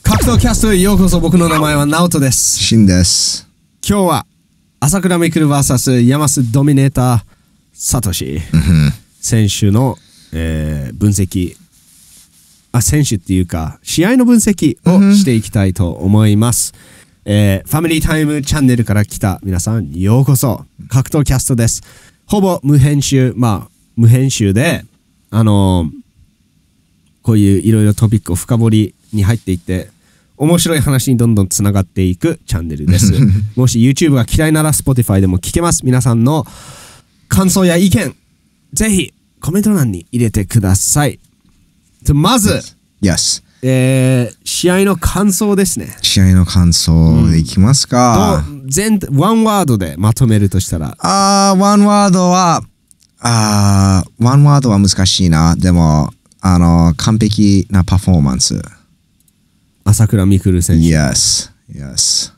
格闘キャストへようこそ僕の名前はナオトですシンです今日は朝倉未来 VS 山須ドミネーターサトシ選手の、えー、分析あ選手っていうか試合の分析をしていきたいと思います、えー、ファミリータイムチャンネルから来た皆さんようこそ格闘キャストですほぼ無編集まあ無編集であのー、こういういろいろトピックを深掘りに入っていって面白い話にどんどんつながっていくチャンネルです もし YouTube が嫌いなら Spotify でも聞けます皆さんの感想や意見ぜひコメント欄に入れてくださいまず、yes. えー、試合の感想ですね試合の感想でいきますか、うん、全ワンワードでまとめるとしたらあーワンワードはあーワンワードは難しいなでもあの完璧なパフォーマンス朝倉未来選手。Yes, yes.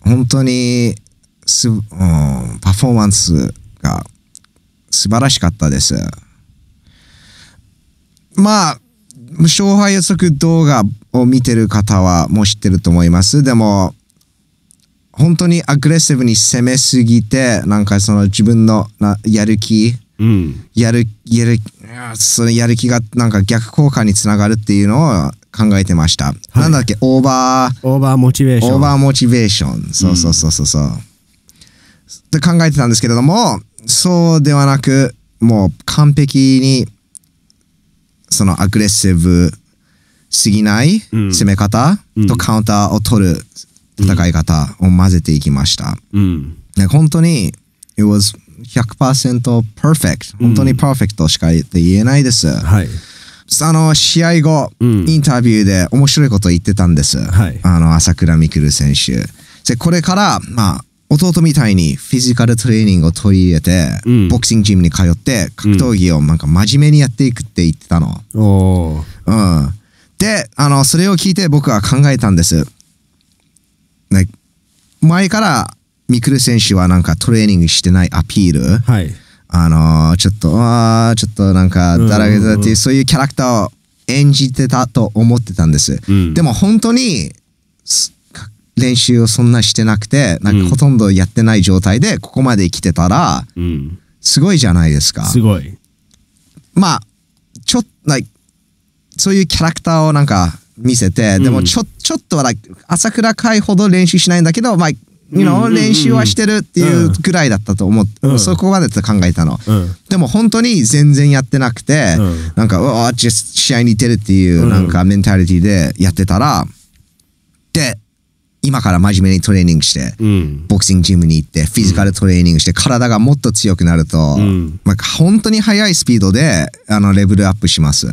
本当にす、うん、パフォーマンスが素晴らしかったです。まあ、勝敗予測動画を見てる方はもう知ってると思います。でも、本当にアグレッシブに攻めすぎて、なんかその自分のなやる気、うん、やる、やる、そのやる気がなんか逆効果につながるっていうのを考えてました。はい、なんだっけ、オーバー。オーバーモチベーション。オーバーモチベーション。そうそうそうそうそう。うん、で考えてたんですけれども、そうではなく、もう完璧に、そのアグレッシブすぎない攻め方とカウンターを取る戦い方を混ぜていきました。うん、本当に、it was 100%perfect。本当にパーフェクトしか言えないです。はいあの、試合後、うん、インタビューで面白いこと言ってたんです。はい、あの、朝倉未来選手。で、これから、まあ、弟みたいにフィジカルトレーニングを取り入れて、うん、ボクシングジムに通って格闘技をなんか真面目にやっていくって言ってたの。うん、であのそれを聞いて僕は考えたんです。前から未来選手はなんかトレーニングしてないアピール、はい、あのー、ちょっと、ああ、ちょっとなんか、だらけだっていう、そういうキャラクターを演じてたと思ってたんです。うん、でも本当に、練習をそんなしてなくて、なんかほとんどやってない状態で、ここまで来てたら、すごいじゃないですか。すごい。まあ、ちょっと、そういうキャラクターをなんか見せて、でもちょ、うん、ちょっとは、朝倉海ほど練習しないんだけど、まあ、練習はしてるっていうぐらいだったと思って、うん、そこまで考えたの、うん、でも本当に全然やってなくて、うん、なんかっわ試合に出るっていうなんかメンタリティでやってたらで今から真面目にトレーニングして、ボクシングジムに行ってフィジカルトレーニングして、体がもっと強くなると、まあ、本当に速いスピードであのレベルアップします。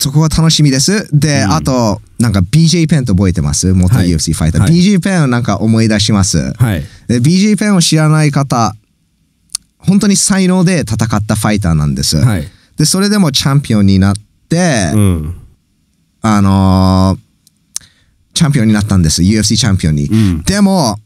そこは楽しみです。で、うん、あと、なんか BJ ペンと覚えてます元 UFC ファイター。はい、BJ ペンをなんか思い出します。はい、BJ ペンを知らない方、本当に才能で戦ったファイターなんです。はい、で、それでもチャンピオンになって、うん、あのー、チャンピオンになったんです。UFC チャンピオンに。うん、でも、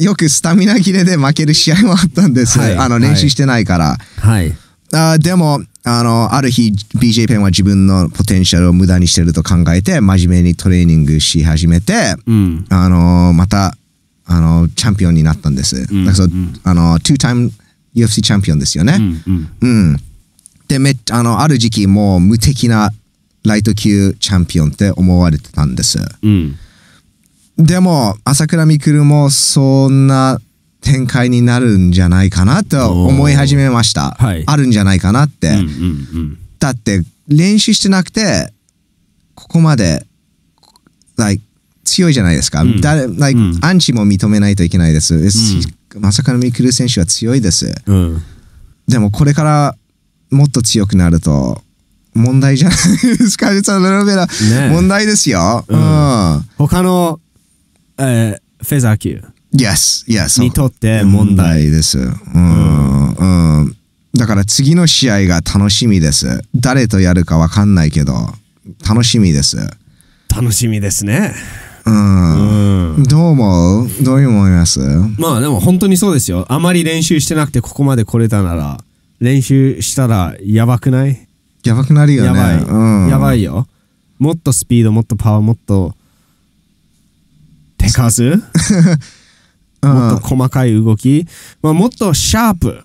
よくスタミナ切れで負ける試合もあったんです。はい、あの、練習してないから。はいあでも、あの、ある日、BJ ペンは自分のポテンシャルを無駄にしてると考えて、真面目にトレーニングし始めて、うん、あの、また、あの、チャンピオンになったんです。うんうん、だから、あの、2 time UFC チャンピオンですよね。うん、うん、うん。で、めあの、ある時期、もう無敵なライト級チャンピオンって思われてたんです。うん、でも、朝倉未来もそんな展開になるんじゃないかなと思い始めました、はい、あるんじゃないかなって、うんうんうん、だって練習してなくてここまで、like、強いじゃないですか、うん、誰 like、うん、アンチも認めないといけないです、うん、まさかのミクル選手は強いです、うん、でもこれからもっと強くなると問題じゃないですか、はラ、ベね、問題ですよ、うん他の、えー、フェザー級 Yes, yes. にとって問題です。うん、うん、だから次の試合が楽しみです。誰とやるかわかんないけど、楽しみです。楽しみですね。うん、うん、どう思うどう思いますまあでも本当にそうですよ。あまり練習してなくてここまで来れたなら、練習したらやばくないやばくなるよね。やばい、うん。やばいよ。もっとスピード、もっとパワー、もっと手数もっと細かい動き、まあ、もっとシャープ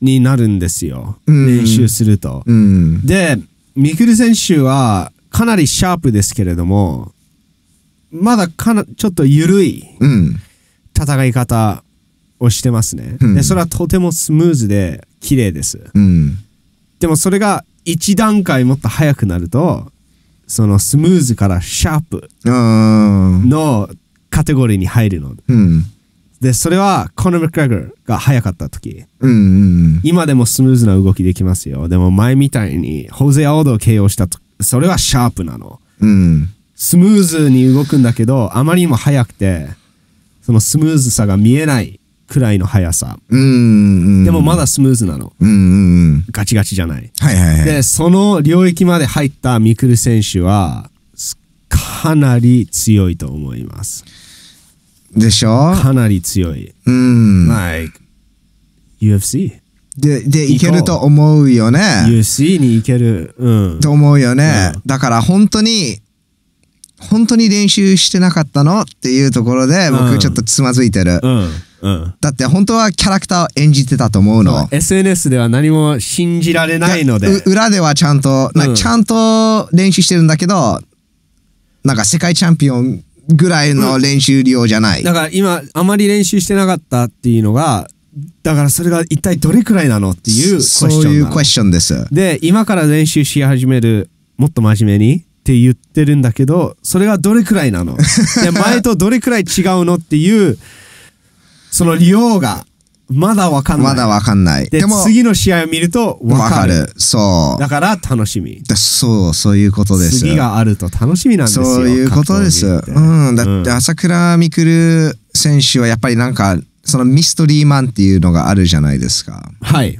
になるんですよ、うん、練習すると、うん、でミクル選手はかなりシャープですけれどもまだかなちょっと緩い戦い方をしてますね、うん、でそれはとてもスムーズで綺麗です、でもそれが1段階もっと速くなるとそのスムーズからシャープのカテゴリーに入るの。うん、で、それは、コナー・マクレガーが速かった時、うんうんうん、今でもスムーズな動きできますよ。でも前みたいに、ホーゼ・アオードを形容したと、それはシャープなの。うん、スムーズに動くんだけど、あまりにも速くて、そのスムーズさが見えないくらいの速さ。うんうん、でもまだスムーズなの、うんうんうん。ガチガチじゃない。はいはいはい、で、その領域まで入ったミクル選手は、かなり強いと思います。でしょかなり強い。うん。Like, UFC。で、で、いけると思うよね。UFC にいける。うん。と思うよね。うん、だから本当に、本当に練習してなかったのっていうところで、僕ちょっとつまずいてる。うん。うんうんだって本当はキャラクターを演じてたと思うの。SNS では何も信じられないので。裏ではちゃんと、なん、ちゃんと練習してるんだけど、なんか世界チャンピオンぐらいの練習量じゃない。だから今、あまり練習してなかったっていうのが、だからそれが一体どれくらいなのっていうそういうクエスチョンです。で、今から練習し始める、もっと真面目にって言ってるんだけど、それがどれくらいなの で前とどれくらい違うのっていう、その量がまだわかんない。まだわかんない。で、でも次の試合を見るとわかる。そう。だから楽しみ。そう、そういうことです。次があると楽しみなんですよ。そういうことです。うん。だって朝倉未来選手はやっぱりなんか、そのミストリーマンっていうのがあるじゃないですか。はい。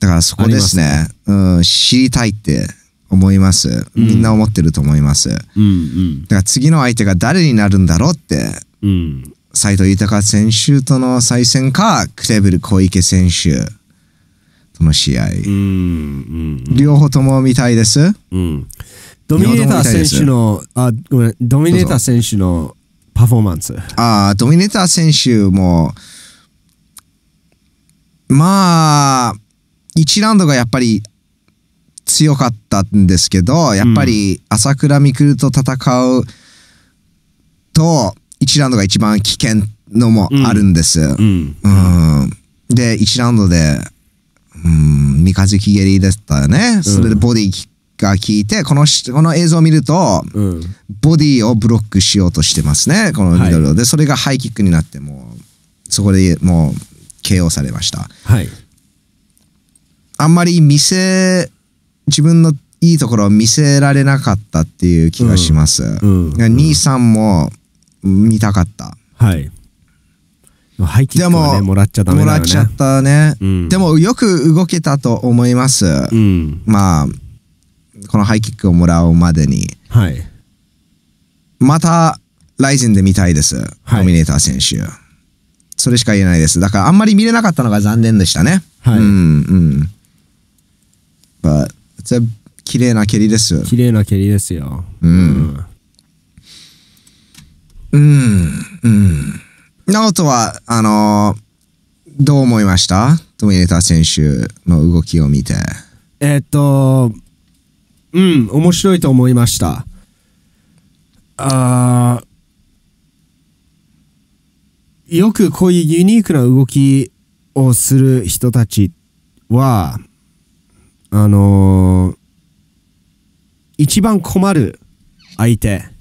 だからそこですね。すねうん、知りたいって思います。みんな思ってると思います。うん、うん、だから次の相手が誰になるんだろうって。うん。斎藤豊選手との再戦か、クレブル小池選手との試合。両方とも見たいです。ドミネーター選手の、あ、ごめん、ドミネーター選手のパフォーマンス。あドミネーター選手も、まあ、1ラウンドがやっぱり強かったんですけど、やっぱり朝倉未来と戦うと、1ラウンドが一番危険のもあるんです。うん。で、1ラウンドで、うん、三日月蹴りだったよね。それでボディが効いて、このこの映像を見ると、ボディをブロックしようとしてますね、このミドルを。で、それがハイキックになって、もう、そこでもう、KO されました。はい。あんまり見せ、自分のいいところを見せられなかったっていう気がします。うんうん、兄さんも、見たかったはいハイキックはねもらっちゃダメだよねもらっちゃったね、うん、でもよく動けたと思います、うん、まあこのハイキックをもらうまでにはいまたライジンで見たいです、はい、ミネーター選手それしか言えないですだからあんまり見れなかったのが残念でしたねはい、うんうん綺麗な蹴りです綺麗な蹴りですようん、うんうん、うん。直人は、あのー、どう思いました富枝選手の動きを見て。えー、っと、うん、面白いと思いました。あよくこういうユニークな動きをする人たちは、あのー、一番困る相手。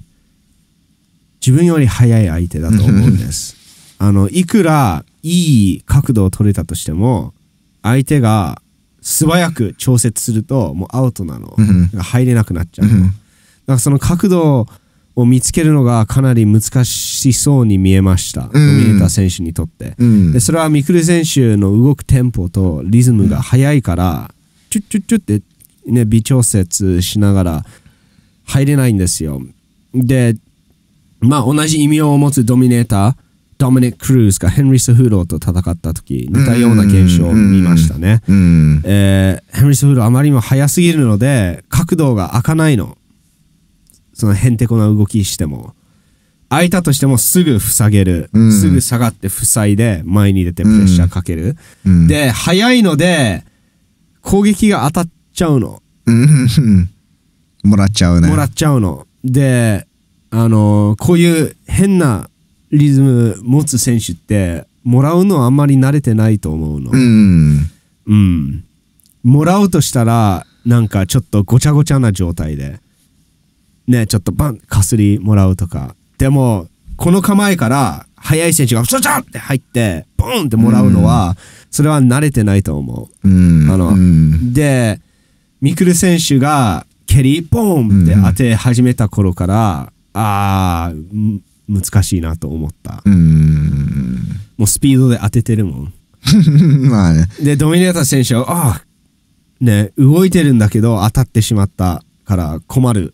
自分より速い相手だと思うんです あのいくらいい角度を取れたとしても相手が素早く調節するともうアウトなの、ん、入れなくなっちゃうの、だからその角度を見つけるのがかなり難しそうに見えました、うん、ドミネタ選手にとって、でそれはミクル選手の動くテンポとリズムが速いから、チュッチュッチュッって、ね、微調節しながら入れないんですよでまあ、同じ異名を持つドミネーター、ドミニック・クルーズがヘンリー・スフーローと戦った時、似たような現象を見ましたね。えー、ヘンリー・スフーローあまりにも速すぎるので、角度が開かないの。そのへんてこな動きしても。開いたとしてもすぐ塞げる。すぐ下がって塞いで前に出てプレッシャーかける。で、速いので、攻撃が当たっちゃうの。もらっちゃうね。もらっちゃうの。で、あのこういう変なリズム持つ選手ってもらうのはあんまり慣れてないと思うの。うん、うん、もらうとしたらなんかちょっとごちゃごちゃな状態でねちょっとバンかすりもらうとかでもこの構えから速い選手がふそちんって入ってボンってもらうのは、それは慣れてないと思う。うん、あの、うん、でミクル選手が蹴りポンって当て始めた頃から、ああ難しいなと思ったうんもうスピードで当ててるもん まあねでドミネーター選手はああね動いてるんだけど当たってしまったから困る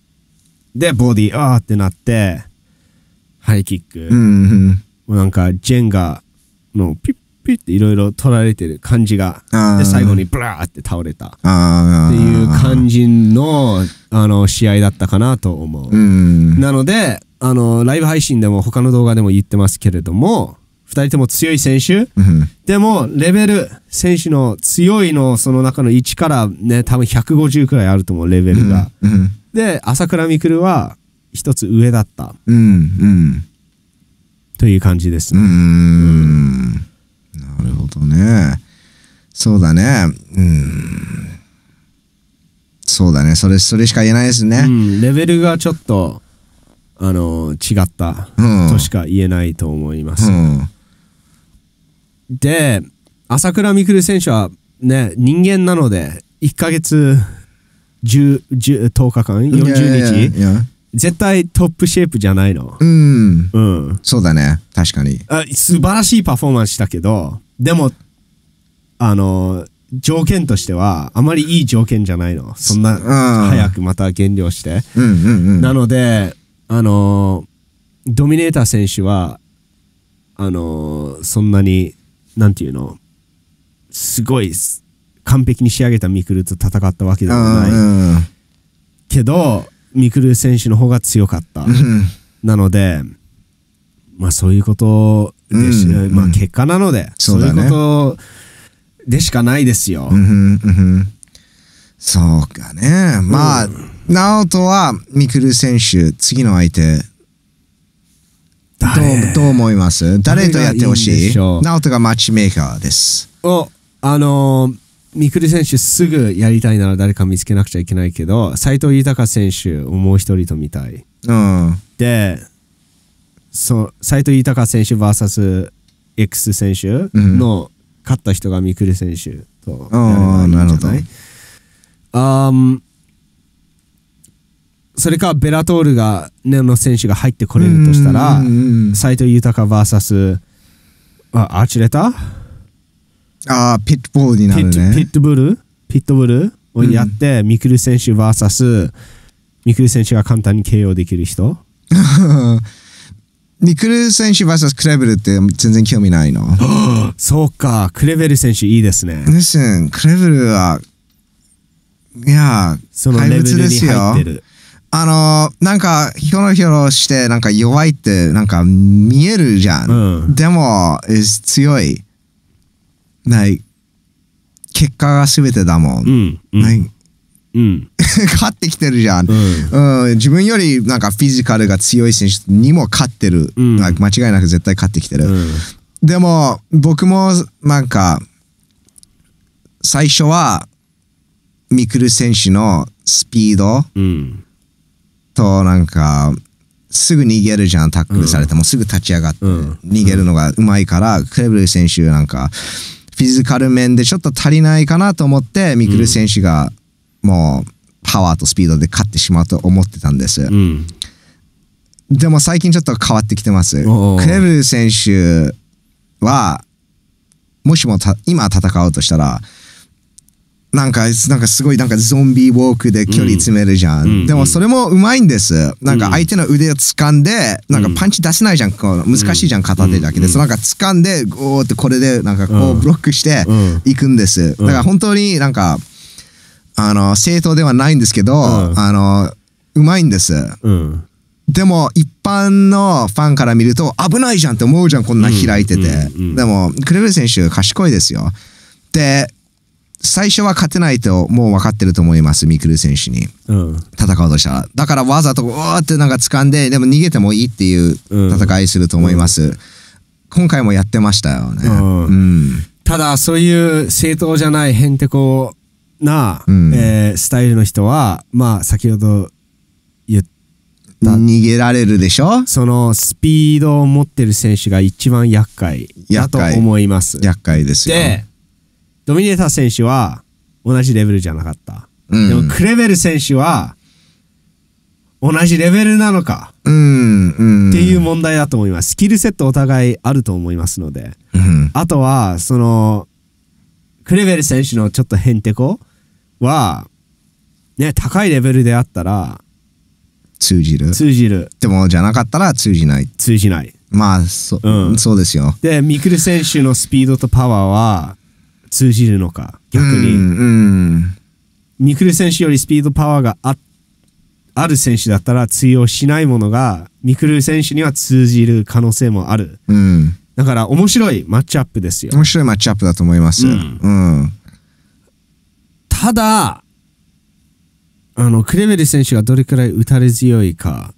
でボディああってなってハイキックうんもうなんかジェンガのピッピッていろいろ取られてる感じがで最後にブラーって倒れたっていう感じのあの試合だったかなと思う、うなのであのライブ配信でも他の動画でも言ってますけれども2人とも強い選手、うん、でもレベル選手の強いのその中の1からね多分150くらいあると思うレベルが、うん、で朝倉未来は1つ上だった、という感じですね、なるほどね。そうだね。うん。そうだね。それ、それしか言えないですね。うん、レベルがちょっと、あの、違ったとしか言えないと思います。うん、で、朝倉未来選手はね、人間なので、1ヶ月10、10, 10日間、40日絶対トップシェイプじゃないの。うん。うん。そうだね。確かに。あ素晴らしいパフォーマンスしたけど、でも、あの、条件としては、あまりいい条件じゃないの。そんな、早くまた減量して。うんうんうん。なので、あの、ドミネーター選手は、あの、そんなに、なんていうの、すごい、完璧に仕上げたミクルと戦ったわけではない。けど、ミクル選手の方が強かった。なので、まあそういうことでし、うん、まあ結果なので、そう、ね、いうことでしかないですよ。うん、うん、そうかね。まあ、ナオトはミクル選手、次の相手、どうどう思います誰とやってほしいいいナオトがマッチメーカーです。お、あのー、三栗選手すぐやりたいなら誰か見つけなくちゃいけないけど斎藤豊選手をもう一人と見たい、うん、で斎藤豊選手 VSX 選手の、勝った人が三栗選手とやればいいんじゃないなるほど、あそれかベラトールが根の選手が入ってこれるとしたら斎藤豊 VS あアーチレターああ、ピットボールになるね。ピットブルピットブルをやって、うん、ミクル選手 VS ミクル選手が簡単に KO できる人 ミクル選手 VS クレベルって全然興味ないの そうか、クレベル選手いいですね。Listen, クレベルは、いや、そのレベルに入ってる。あのー、なんか、ひょろひょろして、なんか弱いって、なんか見えるじゃん。うん、でも、強い。ない結果が全てだもん、うんない、うん、勝ってきてるじゃん、うん、うん、自分よりなんかフィジカルが強い選手にも勝ってる、うん、間違いなく絶対勝ってきてる、でも僕もなんか最初はミクル選手のスピードとなんかすぐ逃げるじゃんタックルされてもすぐ立ち上がって逃げるのがうまいからクレブル選手なんかフィジカル面でちょっと足りないかなと思って、ミクル選手がもうパワーとスピードで勝ってしまうと思ってたんです。うん、でも最近ちょっと変わってきてます。クレブル選手は、もしも今戦うとしたら、なんか、なんかすごいなんかゾンビウォークで距離詰めるじゃん。うん、でもそれもうまいんです。なんか相手の腕を掴んで、なんかパンチ出せないじゃん。こう難しいじゃん、片手だけで。そのなんか掴んで、ゴーってこれでなんかこうブロックしていくんです。だから本当になんか、あの、正当ではないんですけど、あの、うまいんです。うんでも一般のファンから見ると危ないじゃんって思うじゃんこんな開いてて、でもクレベル選手賢いですよで最初は勝てないともう分かってると思います、ミクル選手に。うん、戦おうとしたら。だからわざと、わーってなんか掴んで、でも逃げてもいいっていう戦いすると思います。うん、今回もやってましたよね。うん、ただ、そういう正当じゃないへんてこな、うん、えー、スタイルの人は、まあ、先ほど言った。逃げられるでしょそのスピードを持ってる選手が一番厄介だと思います。厄介ですよ。でドミネーター選手は同じレベルじゃなかった。うん、でもクレベル選手は同じレベルなのか、うん、っていう問題だと思います。スキルセットお互いあると思いますので。うん、あとは、その、クレベル選手のちょっとへんてこは、ね、高いレベルであったら、通じる通じる。でも、じゃなかったら通じない。通じない。まあ、そ,、うん、そうですよ。で、ミクル選手のスピードとパワーは、通じるのか逆に、うんうん、選手よりスピードパワーがあある選手だったら通用しないものがミクル選手には通じる可能性もある、うん、だから面白いマッチアップですよ面白いマッチアップだと思います、うん、うん、ただあのクレベル選手がどれくらい打たれ強いか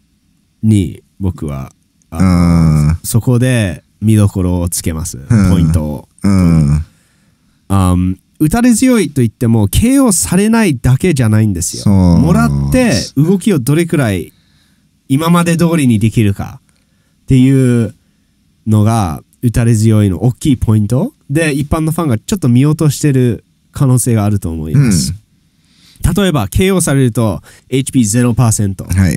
に僕はそこで見どころをつけます、うん、ポイントを、うん um, 打たれ強いといっても KO されないだけじゃないんですよ。もらって動きをどれくらい今まで通りにできるかっていうのが打たれ強いの大きいポイントで一般のファンがちょっと見落としてる可能性があると思います。うん、例えば KO されると HP0%、はい、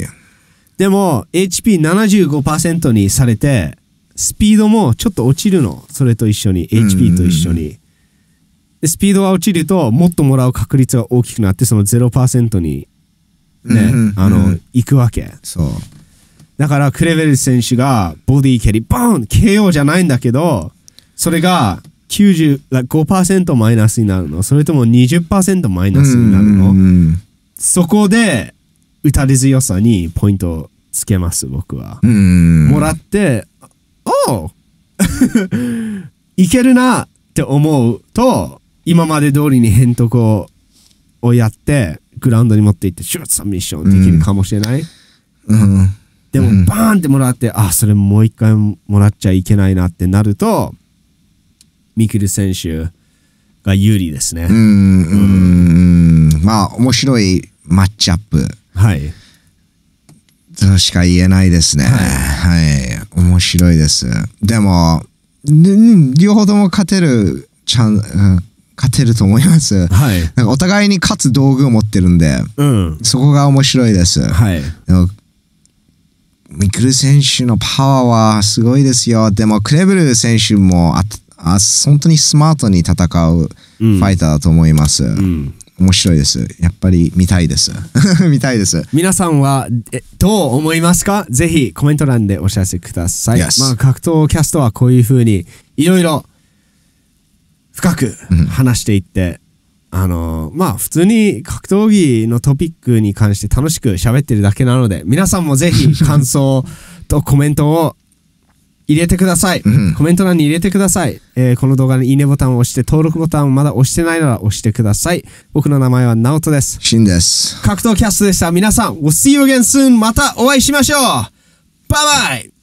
でも HP75% にされてスピードもちょっと落ちるのそれと一緒に HP と一緒に。うんうんで、スピードが落ちると、もっともらう確率が大きくなって、その0%に、ね、うんあの、うん、行くわけ。そう。だから、クレベル選手が、ボディ蹴り、バーン !KO じゃないんだけど、それが95%マイナスになるのそれとも20%マイナスになるの、うんそこで打たれ強さにポイントをつけます僕は、うんもらっておお いけるなって思うと今まで通りに変とこをやって、グラウンドに持って行って、シューッサミッションできるかもしれない。うん。でも、バーンってもらって、あ、それもう一回もらっちゃいけないなってなると、ミクル選手が有利ですね。うん、うん、まあ、面白いマッチアップ。はい。としか言えないですね。はい。はい、面白いです。でも、両方とも勝てるチャン、勝てると思います。はい。なんかお互いに勝つ道具を持ってるんで、うん。そこが面白いです。はい。ミクル選手のパワーはすごいですよ。でも、クレブル選手もああ本当にスマートに戦うファイターだと思います。うん、面白いです。やっぱり見たいです。見たいです。皆さんはどう思いますかぜひコメント欄でお知らせください。まあ、格闘キャストはこういうふうにいろいろ深く話していって、あのまあ普通に格闘技のトピックに関して楽しく喋ってるだけなので皆さんもぜひ感想とコメントを入れてください、コメント欄に入れてください、えー、この動画のいいねボタンを押して登録ボタンをまだ押してないなら押してください僕の名前はナオトですシンです格闘キャストでした皆さん We'll see you again soon またお会いしましょうバイバイ